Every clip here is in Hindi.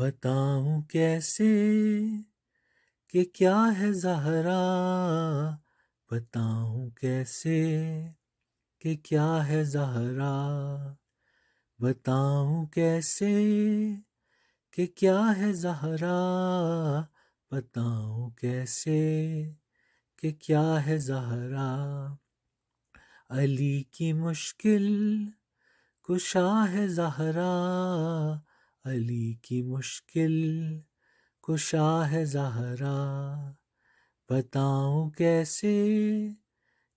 बताऊं कैसे कि क्या है जहरा बताऊं कैसे कि क्या है जहरा बताऊं कैसे कि क्या है जहरा बताऊं कैसे कि क्या है जहरा अली की मुश्किल कुशा है जहरा अली की मुश्किल कुशा है जहरा बताऊं कैसे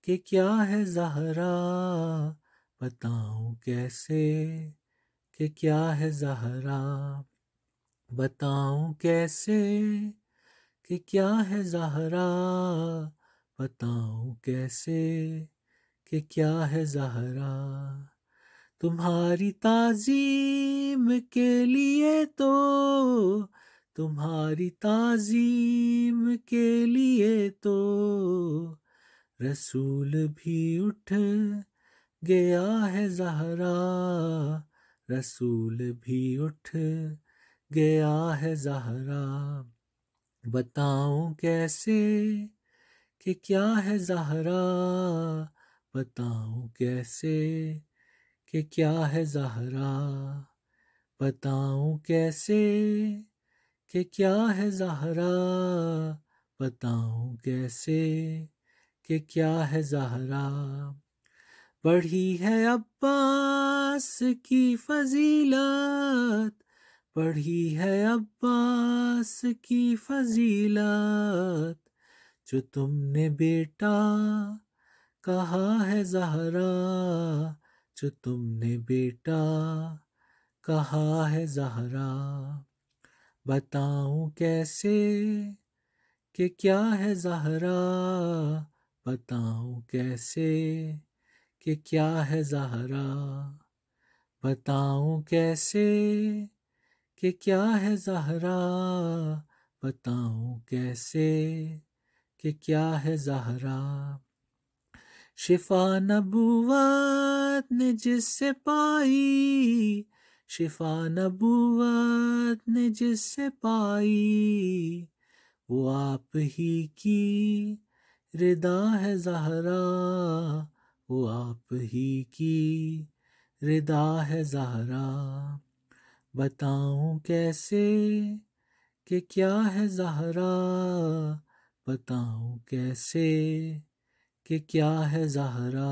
कि क्या है जहरा बताऊं कैसे कि क्या है जहरा बताऊं कैसे कि क्या है जहरा बताऊं कैसे कि क्या है जहरा तुम्हारी ताजीम के लिए तो तुम्हारी ताजीम के लिए तो रसूल भी उठ गया है जहरा रसूल भी उठ गया है जहरा बताऊं कैसे कि क्या है जहरा बताऊं कैसे कि क्या है जहरा बताऊं कैसे कि क्या है जहरा बताऊं कैसे कि क्या है जहरा बढ़ी है अब्बास की फजीलत पढ़ी है अब्बास की फजीलत जो तुमने बेटा कहा है जहरा जो तुमने बेटा कहा है जहरा बताऊं कैसे कि क्या है जहरा बताऊं कैसे कि क्या है जहरा बताऊं कैसे कि क्या है जहरा बताऊं कैसे कि क्या है जहरा शिफा नबुवत ने जिससे पाई शिफा नबुवत ने जिससे पाई वो आप ही की रिदा है जहरा वो आप ही की रिदा है जहरा बताऊं कैसे कि क्या है जहरा बताऊं कैसे कि क्या है जहरा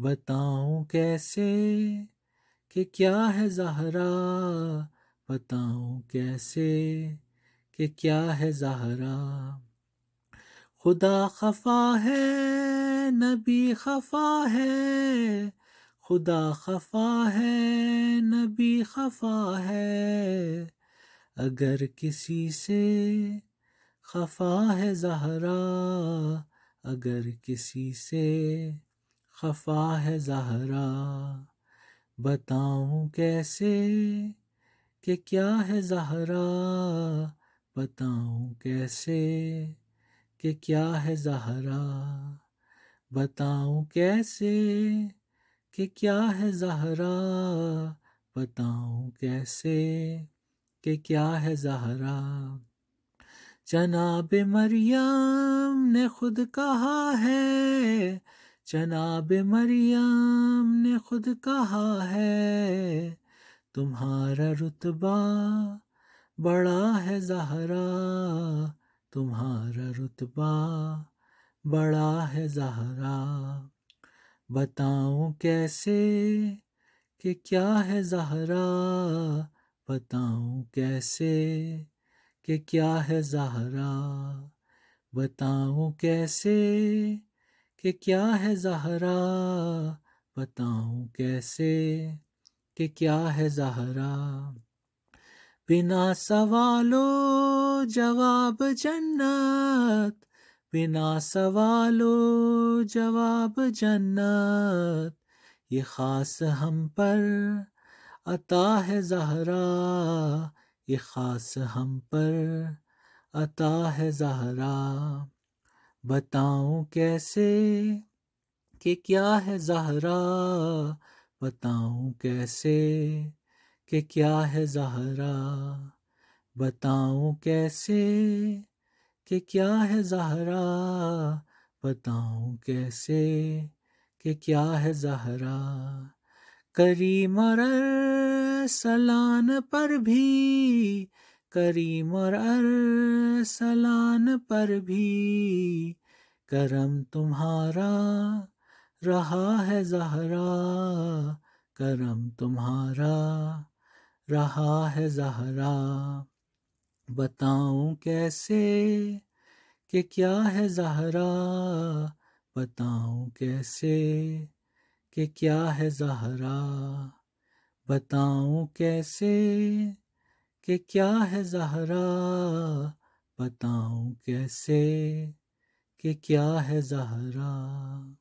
बताऊं कैसे कि क्या है जहरा बताऊं कैसे कि क्या है जहरा खुदा खफा है नबी खफा है खुदा खफा है नबी खफा है अगर किसी से खफा है जहरा अगर किसी से खफा है जहरा बताऊं कैसे कि क्या है जहरा बताऊं कैसे कि क्या है जहरा बताऊं कैसे कि क्या है जहरा बताऊं कैसे कि क्या है जहरा जनाब मरियम ने खुद कहा है जनाब मरियम ने खुद कहा है तुम्हारा रुतबा बड़ा है जहरा तुम्हारा रुतबा बड़ा है जहरा बताऊं कैसे कि क्या है जहरा बताऊं कैसे कि क्या है जहरा बताऊं कैसे कि क्या है जहरा बताऊं कैसे कि क्या है जहरा बिना सवालो जवाब जन्नत बिना सवालो जवाब जन्नत ये खास हम पर अता है जहरा ये खास हम पर अता है जहरा बताओ कैसे कि क्या है जहरा बताऊं कैसे कि क्या है जहरा बताओ कैसे कि क्या है जहरा बताऊं कैसे कि क्या है जहरा करी मर अरसलान पर भी करीम और अरसलान पर भी करम तुम्हारा रहा है जहरा करम तुम्हारा रहा है जहरा बताऊं कैसे कि क्या है जहरा बताऊं कैसे कि क्या है जहरा बताऊं कैसे कि क्या है जहरा बताऊं कैसे कि क्या है जहरा